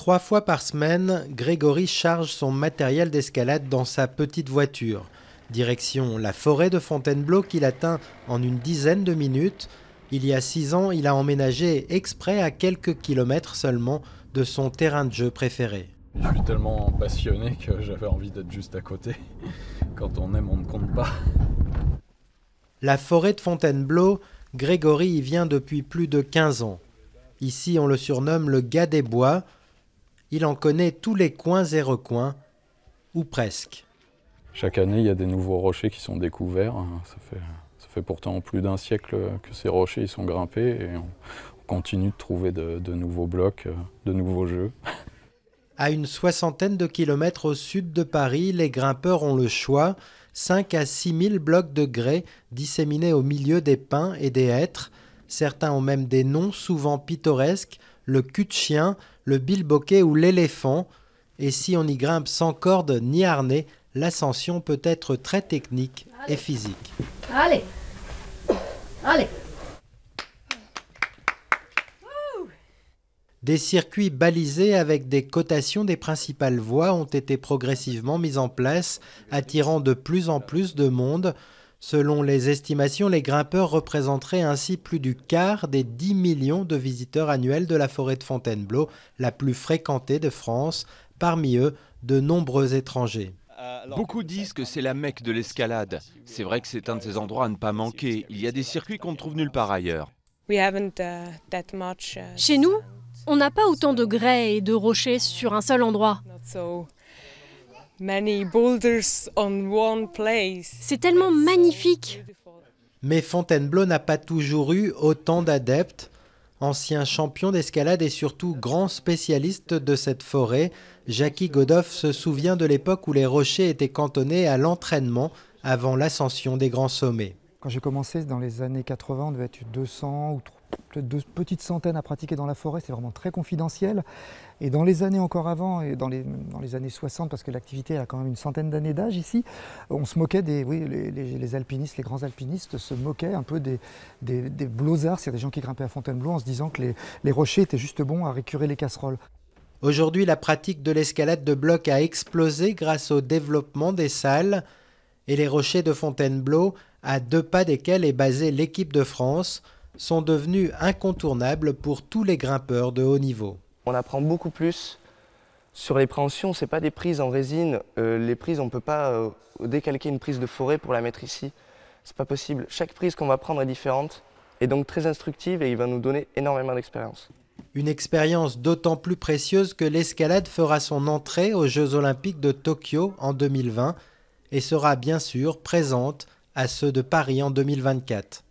Trois fois par semaine, Grégory charge son matériel d'escalade dans sa petite voiture. Direction la forêt de Fontainebleau qu'il atteint en une dizaine de minutes. Il y a six ans, il a emménagé exprès à quelques kilomètres seulement de son terrain de jeu préféré. Je suis tellement passionné que j'avais envie d'être juste à côté. Quand on aime, on ne compte pas. La forêt de Fontainebleau, Grégory y vient depuis plus de 15 ans. Ici, on le surnomme le gars des bois il en connaît tous les coins et recoins, ou presque. Chaque année, il y a des nouveaux rochers qui sont découverts. Hein, ça fait, pourtant plus d'un siècle que ces rochers ils sont grimpés et on, continue de trouver de, de nouveaux blocs, euh, de nouveaux jeux. À une soixantaine de kilomètres au sud de Paris, les grimpeurs ont le choix. 5 à 6 000 blocs de grès disséminés au milieu des pins et des hêtres. Certains ont même des noms souvent pittoresques, le cul de chien, le bilboquet ou l'éléphant. Et si on y grimpe sans corde ni harnais, l'ascension peut être très technique et physique. Allez Allez Des circuits balisés avec des cotations des principales voies ont été progressivement mis en place, attirant de plus en plus de monde. Selon les estimations, les grimpeurs représenteraient ainsi plus du quart des 10 millions de visiteurs annuels de la forêt de Fontainebleau, la plus fréquentée de France, parmi eux de nombreux étrangers. Beaucoup disent que c'est la mecque de l'escalade. C'est vrai que c'est un de ces endroits à ne pas manquer. Il y a des circuits qu'on ne trouve nulle part ailleurs. Uh, uh, Chez nous, on n'a pas autant de grès et de rochers sur un seul endroit. C'est tellement magnifique. Mais Fontainebleau n'a pas toujours eu autant d'adeptes. Ancien champion d'escalade et surtout grand spécialiste de cette forêt, Jackie Godoff se souvient de l'époque où les rochers étaient cantonnés à l'entraînement avant l'ascension des grands sommets. Quand j'ai commencé dans les années 80, on devait être 200 ou 300 deux petites centaines à pratiquer dans la forêt, c'est vraiment très confidentiel. Et dans les années encore avant, et dans les, années 60, parce que l'activité a quand même une centaine d'années d'âge ici, on se moquait des. Oui, les, alpinistes, les grands alpinistes se moquaient un peu des, des, c'est-à-dire des gens qui grimpaient à Fontainebleau en se disant que les, les rochers étaient juste bons à récurer les casseroles. Aujourd'hui, la pratique de l'escalade de bloc a explosé grâce au développement des salles et les rochers de Fontainebleau, à deux pas desquels est basée l'équipe de France sont devenus incontournables pour tous les grimpeurs de haut niveau. On apprend beaucoup plus sur les préhensions, ce n'est pas des prises en résine. Euh, les prises, on ne peut pas euh, décalquer une prise de forêt pour la mettre ici. C'est pas possible. Chaque prise qu'on va prendre est différente et donc très instructive et il va nous donner énormément d'expérience. Une expérience d'autant plus précieuse que l'escalade fera son entrée aux Jeux olympiques de Tokyo en 2020 et sera bien sûr présente à ceux de Paris en 2024.